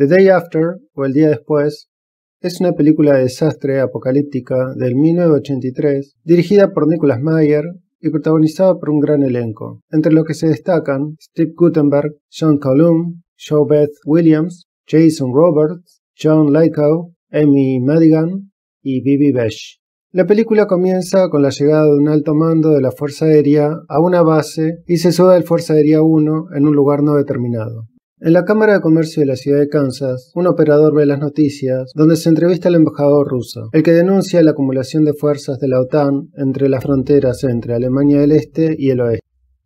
The Day After o El Día Después es una película de desastre apocalíptica del 1983 dirigida por Nicholas Mayer y protagonizada por un gran elenco, entre los que se destacan Steve Gutenberg, John Colum, Joe Beth Williams, Jason Roberts, John Lithgow, Amy Madigan y Bibi Besh. La película comienza con la llegada de un alto mando de la Fuerza Aérea a una base y se sube el Fuerza Aérea 1 en un lugar no determinado. En la Cámara de Comercio de la ciudad de Kansas, un operador ve las noticias donde se entrevista al embajador ruso, el que denuncia la acumulación de fuerzas de la OTAN entre las fronteras entre Alemania del Este y el Oeste.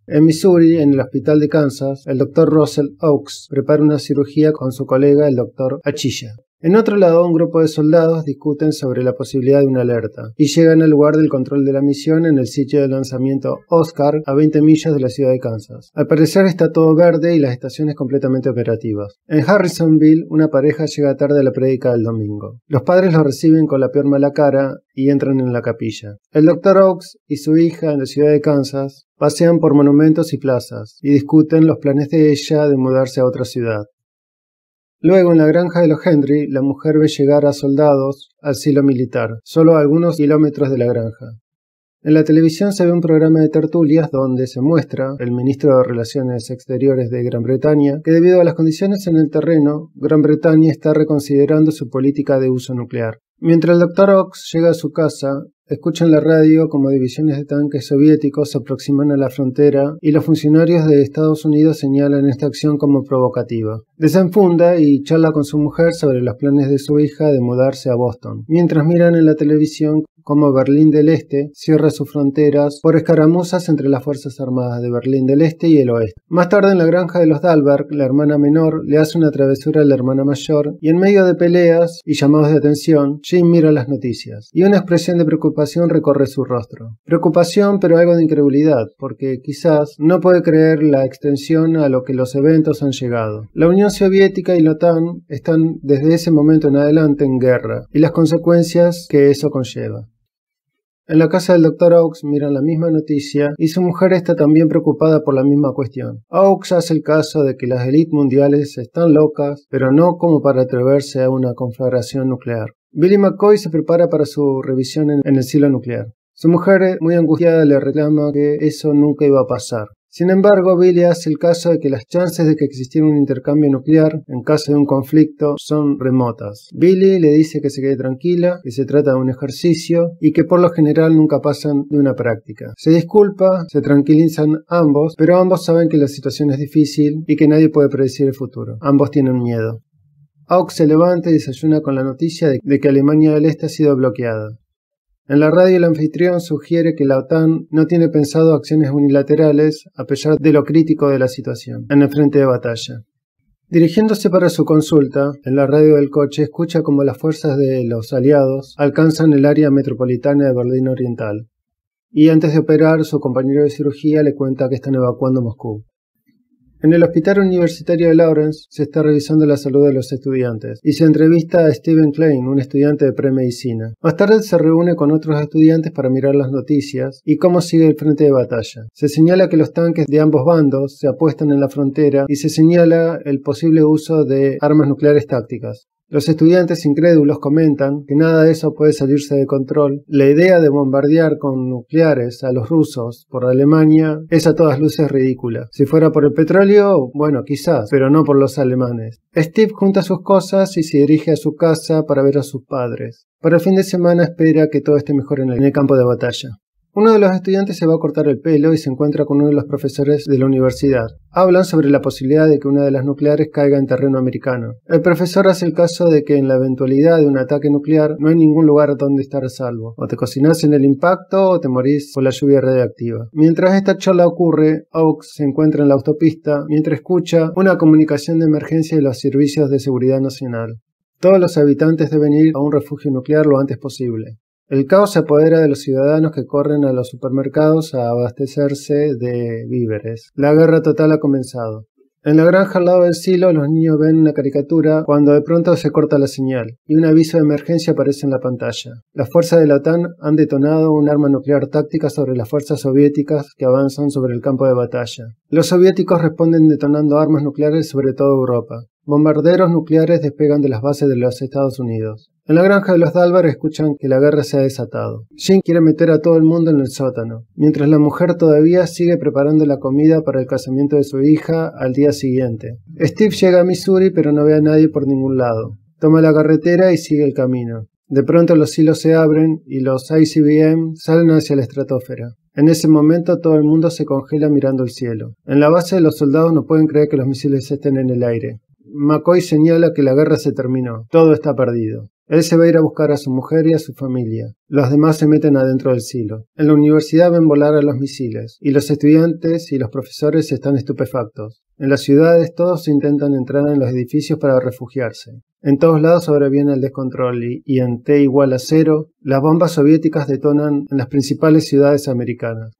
En Missouri, en el hospital de Kansas, el doctor Russell Oaks prepara una cirugía con su colega, el doctor Achilla. En otro lado, un grupo de soldados discuten sobre la posibilidad de una alerta y llegan al lugar del control de la misión en el sitio de lanzamiento Oscar a 20 millas de la ciudad de Kansas. Al parecer está todo verde y las estaciones completamente operativas. En Harrisonville, una pareja llega tarde a la prédica del domingo. Los padres lo reciben con la peor mala cara y entran en la capilla. El Dr. Oaks y su hija en la ciudad de Kansas pasean por monumentos y plazas y discuten los planes de ella de mudarse a otra ciudad. Luego, en la granja de los Henry, la mujer ve llegar a soldados al silo militar, solo a algunos kilómetros de la granja. En la televisión se ve un programa de tertulias donde se muestra el ministro de Relaciones Exteriores de Gran Bretaña que debido a las condiciones en el terreno, Gran Bretaña está reconsiderando su política de uso nuclear. Mientras el doctor Ox llega a su casa, Escuchan la radio como divisiones de tanques soviéticos se aproximan a la frontera y los funcionarios de Estados Unidos señalan esta acción como provocativa. Desenfunda y charla con su mujer sobre los planes de su hija de mudarse a Boston, mientras miran en la televisión como Berlín del Este, cierra sus fronteras por escaramuzas entre las Fuerzas Armadas de Berlín del Este y el Oeste. Más tarde en la granja de los Dalberg, la hermana menor le hace una travesura a la hermana mayor y en medio de peleas y llamados de atención, Jim mira las noticias y una expresión de preocupación recorre su rostro. Preocupación pero algo de incredulidad, porque quizás no puede creer la extensión a lo que los eventos han llegado. La Unión Soviética y la OTAN están desde ese momento en adelante en guerra y las consecuencias que eso conlleva. En la casa del doctor Oaks miran la misma noticia y su mujer está también preocupada por la misma cuestión. Oaks hace el caso de que las élites mundiales están locas, pero no como para atreverse a una conflagración nuclear. Billy McCoy se prepara para su revisión en, en el silo nuclear. Su mujer, muy angustiada, le reclama que eso nunca iba a pasar. Sin embargo, Billy hace el caso de que las chances de que existiera un intercambio nuclear en caso de un conflicto son remotas. Billy le dice que se quede tranquila, que se trata de un ejercicio y que por lo general nunca pasan de una práctica. Se disculpa, se tranquilizan ambos, pero ambos saben que la situación es difícil y que nadie puede predecir el futuro. Ambos tienen miedo. Aug se levanta y desayuna con la noticia de que Alemania del Este ha sido bloqueada. En la radio el anfitrión sugiere que la OTAN no tiene pensado acciones unilaterales a pesar de lo crítico de la situación en el frente de batalla. Dirigiéndose para su consulta, en la radio del coche escucha como las fuerzas de los aliados alcanzan el área metropolitana de Berlín Oriental. Y antes de operar, su compañero de cirugía le cuenta que están evacuando Moscú. En el Hospital Universitario de Lawrence se está revisando la salud de los estudiantes y se entrevista a Stephen Klein, un estudiante de premedicina. Más tarde se reúne con otros estudiantes para mirar las noticias y cómo sigue el frente de batalla. Se señala que los tanques de ambos bandos se apuestan en la frontera y se señala el posible uso de armas nucleares tácticas. Los estudiantes incrédulos comentan que nada de eso puede salirse de control. La idea de bombardear con nucleares a los rusos por Alemania es a todas luces ridícula. Si fuera por el petróleo, bueno, quizás, pero no por los alemanes. Steve junta sus cosas y se dirige a su casa para ver a sus padres. Para el fin de semana espera que todo esté mejor en el campo de batalla. Uno de los estudiantes se va a cortar el pelo y se encuentra con uno de los profesores de la universidad. Hablan sobre la posibilidad de que una de las nucleares caiga en terreno americano. El profesor hace el caso de que en la eventualidad de un ataque nuclear no hay ningún lugar donde estar a salvo. O te cocinas en el impacto o te morís por la lluvia radiactiva. Mientras esta charla ocurre, Oaks se encuentra en la autopista mientras escucha una comunicación de emergencia de los servicios de seguridad nacional. Todos los habitantes deben ir a un refugio nuclear lo antes posible. El caos se apodera de los ciudadanos que corren a los supermercados a abastecerse de víveres. La guerra total ha comenzado. En la granja al lado del silo los niños ven una caricatura cuando de pronto se corta la señal y un aviso de emergencia aparece en la pantalla. Las fuerzas de la OTAN han detonado un arma nuclear táctica sobre las fuerzas soviéticas que avanzan sobre el campo de batalla. Los soviéticos responden detonando armas nucleares sobre toda Europa. Bombarderos nucleares despegan de las bases de los Estados Unidos. En la granja de los Dalvar escuchan que la guerra se ha desatado. Jane quiere meter a todo el mundo en el sótano, mientras la mujer todavía sigue preparando la comida para el casamiento de su hija al día siguiente. Steve llega a Missouri pero no ve a nadie por ningún lado. Toma la carretera y sigue el camino. De pronto los hilos se abren y los ICBM salen hacia la estratosfera. En ese momento todo el mundo se congela mirando el cielo. En la base los soldados no pueden creer que los misiles estén en el aire. McCoy señala que la guerra se terminó, todo está perdido. Él se va a ir a buscar a su mujer y a su familia. Los demás se meten adentro del silo. En la universidad ven volar a los misiles, y los estudiantes y los profesores están estupefactos. En las ciudades todos intentan entrar en los edificios para refugiarse. En todos lados sobreviene el descontrol y, en T igual a cero, las bombas soviéticas detonan en las principales ciudades americanas.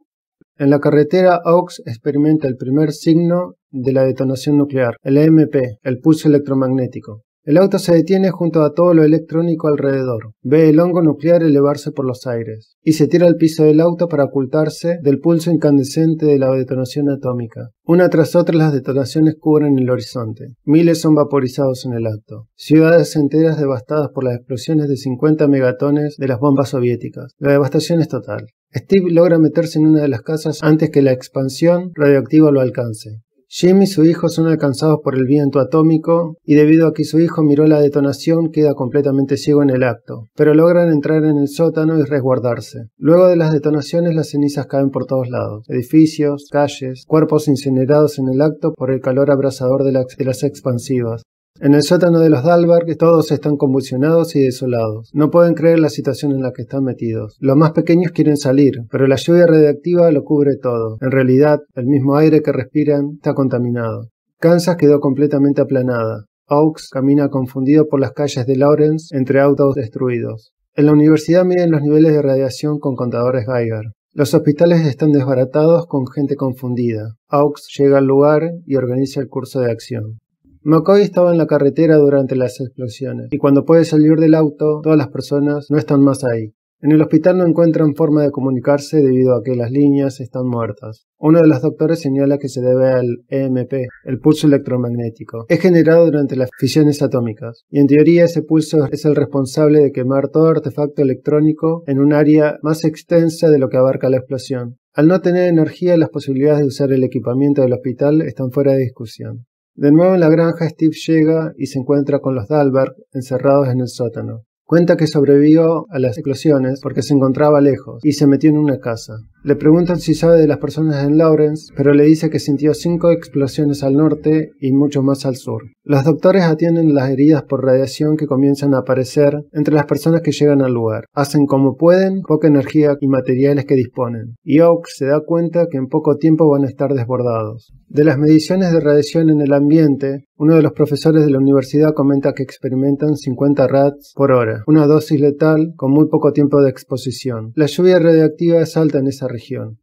En la carretera, Oaks experimenta el primer signo de la detonación nuclear, el EMP, el pulso electromagnético. El auto se detiene junto a todo lo electrónico alrededor. Ve el hongo nuclear elevarse por los aires y se tira al piso del auto para ocultarse del pulso incandescente de la detonación atómica. Una tras otra las detonaciones cubren el horizonte. Miles son vaporizados en el acto. Ciudades enteras devastadas por las explosiones de 50 megatones de las bombas soviéticas. La devastación es total. Steve logra meterse en una de las casas antes que la expansión radioactiva lo alcance. Jim y su hijo son alcanzados por el viento atómico y debido a que su hijo miró la detonación queda completamente ciego en el acto, pero logran entrar en el sótano y resguardarse. Luego de las detonaciones las cenizas caen por todos lados, edificios, calles, cuerpos incinerados en el acto por el calor abrasador de las, de las expansivas. En el sótano de los Dalbar todos están convulsionados y desolados. No pueden creer la situación en la que están metidos. Los más pequeños quieren salir, pero la lluvia radiactiva lo cubre todo. En realidad, el mismo aire que respiran está contaminado. Kansas quedó completamente aplanada. Oaks camina confundido por las calles de Lawrence entre autos destruidos. En la universidad miden los niveles de radiación con contadores Geiger. Los hospitales están desbaratados con gente confundida. Aux llega al lugar y organiza el curso de acción. McCoy estaba en la carretera durante las explosiones, y cuando puede salir del auto, todas las personas no están más ahí. En el hospital no encuentran forma de comunicarse debido a que las líneas están muertas. Uno de los doctores señala que se debe al EMP, el pulso electromagnético. Es generado durante las fisiones atómicas, y en teoría ese pulso es el responsable de quemar todo artefacto electrónico en un área más extensa de lo que abarca la explosión. Al no tener energía, las posibilidades de usar el equipamiento del hospital están fuera de discusión. De nuevo en la granja, Steve llega y se encuentra con los Dalberg encerrados en el sótano. Cuenta que sobrevivió a las explosiones porque se encontraba lejos y se metió en una casa. Le preguntan si sabe de las personas en Lawrence, pero le dice que sintió cinco explosiones al norte y mucho más al sur. Los doctores atienden las heridas por radiación que comienzan a aparecer entre las personas que llegan al lugar. Hacen como pueden, poca energía y materiales que disponen. Y Oak se da cuenta que en poco tiempo van a estar desbordados. De las mediciones de radiación en el ambiente, uno de los profesores de la universidad comenta que experimentan 50 rats por hora, una dosis letal con muy poco tiempo de exposición. La lluvia radiactiva es alta en esa región.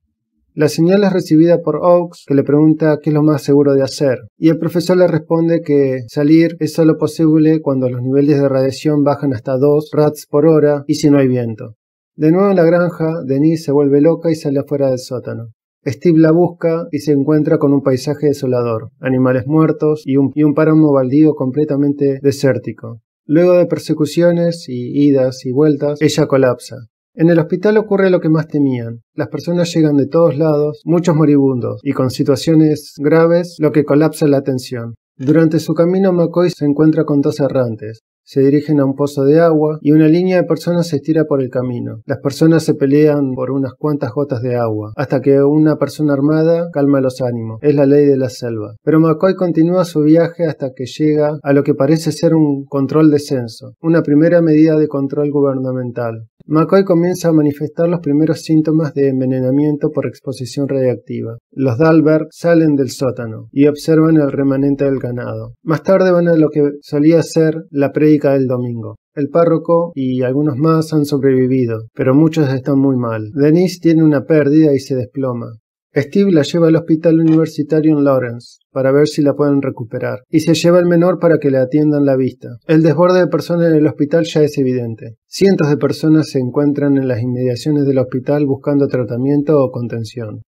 La señal es recibida por Oaks, que le pregunta qué es lo más seguro de hacer, y el profesor le responde que salir es solo posible cuando los niveles de radiación bajan hasta 2 rats por hora y si no hay viento. De nuevo en la granja, Denise se vuelve loca y sale afuera del sótano. Steve la busca y se encuentra con un paisaje desolador, animales muertos y un, y un páramo baldío completamente desértico. Luego de persecuciones y idas y vueltas, ella colapsa. En el hospital ocurre lo que más temían. Las personas llegan de todos lados, muchos moribundos y con situaciones graves, lo que colapsa la atención. Durante su camino, McCoy se encuentra con dos errantes se dirigen a un pozo de agua y una línea de personas se estira por el camino. Las personas se pelean por unas cuantas gotas de agua, hasta que una persona armada calma los ánimos. Es la ley de la selva. Pero McCoy continúa su viaje hasta que llega a lo que parece ser un control de censo, una primera medida de control gubernamental. McCoy comienza a manifestar los primeros síntomas de envenenamiento por exposición radiactiva. Los Dalberg salen del sótano y observan el remanente del ganado. Más tarde van a lo que solía ser la predicción. El domingo. El párroco y algunos más han sobrevivido, pero muchos están muy mal. Denise tiene una pérdida y se desploma. Steve la lleva al hospital universitario en Lawrence para ver si la pueden recuperar y se lleva al menor para que le atiendan la vista. El desborde de personas en el hospital ya es evidente. Cientos de personas se encuentran en las inmediaciones del hospital buscando tratamiento o contención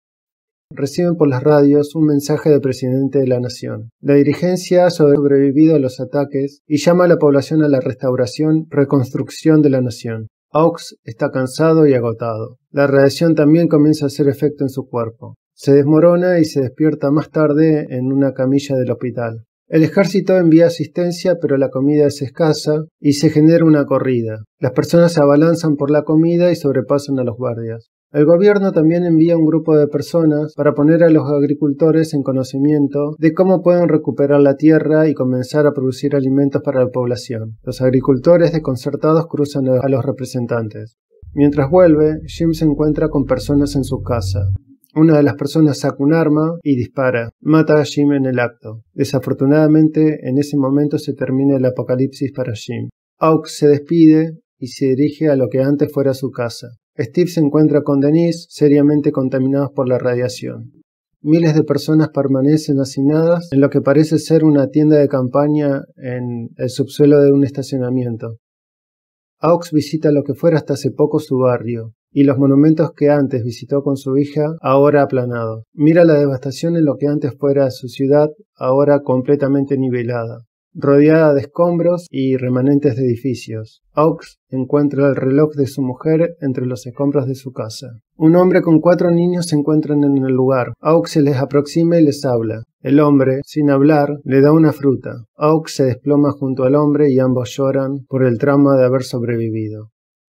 reciben por las radios un mensaje del presidente de la nación. La dirigencia ha sobrevivido a los ataques y llama a la población a la restauración, reconstrucción de la nación. Aux está cansado y agotado. La radiación también comienza a hacer efecto en su cuerpo. Se desmorona y se despierta más tarde en una camilla del hospital. El ejército envía asistencia, pero la comida es escasa y se genera una corrida. Las personas se abalanzan por la comida y sobrepasan a los guardias. El gobierno también envía un grupo de personas para poner a los agricultores en conocimiento de cómo pueden recuperar la tierra y comenzar a producir alimentos para la población. Los agricultores desconcertados cruzan a los representantes. Mientras vuelve, Jim se encuentra con personas en su casa. Una de las personas saca un arma y dispara. Mata a Jim en el acto. Desafortunadamente, en ese momento se termina el apocalipsis para Jim. Aux se despide y se dirige a lo que antes fuera su casa. Steve se encuentra con Denise seriamente contaminados por la radiación. Miles de personas permanecen hacinadas en lo que parece ser una tienda de campaña en el subsuelo de un estacionamiento. Aux visita lo que fuera hasta hace poco su barrio, y los monumentos que antes visitó con su hija, ahora aplanados. Mira la devastación en lo que antes fuera su ciudad, ahora completamente nivelada rodeada de escombros y remanentes de edificios. Aux encuentra el reloj de su mujer entre los escombros de su casa. Un hombre con cuatro niños se encuentran en el lugar. Aux se les aproxima y les habla. El hombre, sin hablar, le da una fruta. Aux se desploma junto al hombre y ambos lloran por el trauma de haber sobrevivido.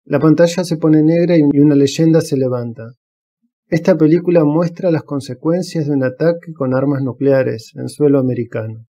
La pantalla se pone negra y una leyenda se levanta. Esta película muestra las consecuencias de un ataque con armas nucleares en suelo americano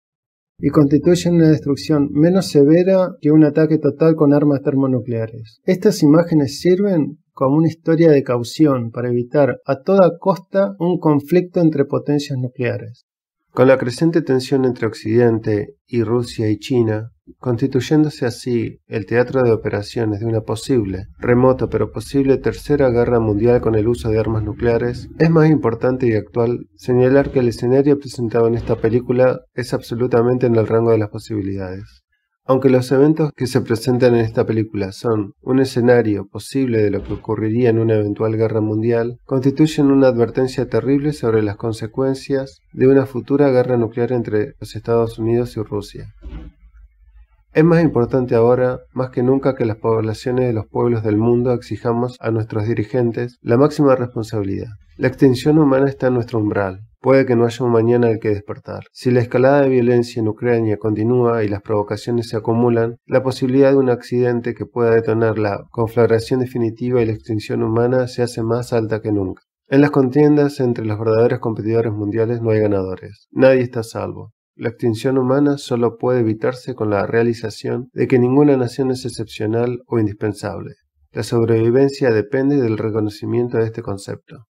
y constituyen una destrucción menos severa que un ataque total con armas termonucleares. Estas imágenes sirven como una historia de caución para evitar a toda costa un conflicto entre potencias nucleares. Con la creciente tensión entre Occidente y Rusia y China, constituyéndose así el teatro de operaciones de una posible, remota pero posible tercera guerra mundial con el uso de armas nucleares, es más importante y actual señalar que el escenario presentado en esta película es absolutamente en el rango de las posibilidades. Aunque los eventos que se presentan en esta película son un escenario posible de lo que ocurriría en una eventual guerra mundial, constituyen una advertencia terrible sobre las consecuencias de una futura guerra nuclear entre los Estados Unidos y Rusia. Es más importante ahora, más que nunca, que las poblaciones de los pueblos del mundo exijamos a nuestros dirigentes la máxima responsabilidad. La extinción humana está en nuestro umbral. Puede que no haya un mañana al que despertar. Si la escalada de violencia en Ucrania continúa y las provocaciones se acumulan, la posibilidad de un accidente que pueda detonar la conflagración definitiva y la extinción humana se hace más alta que nunca. En las contiendas entre los verdaderos competidores mundiales no hay ganadores. Nadie está salvo. La extinción humana solo puede evitarse con la realización de que ninguna nación es excepcional o indispensable. La sobrevivencia depende del reconocimiento de este concepto.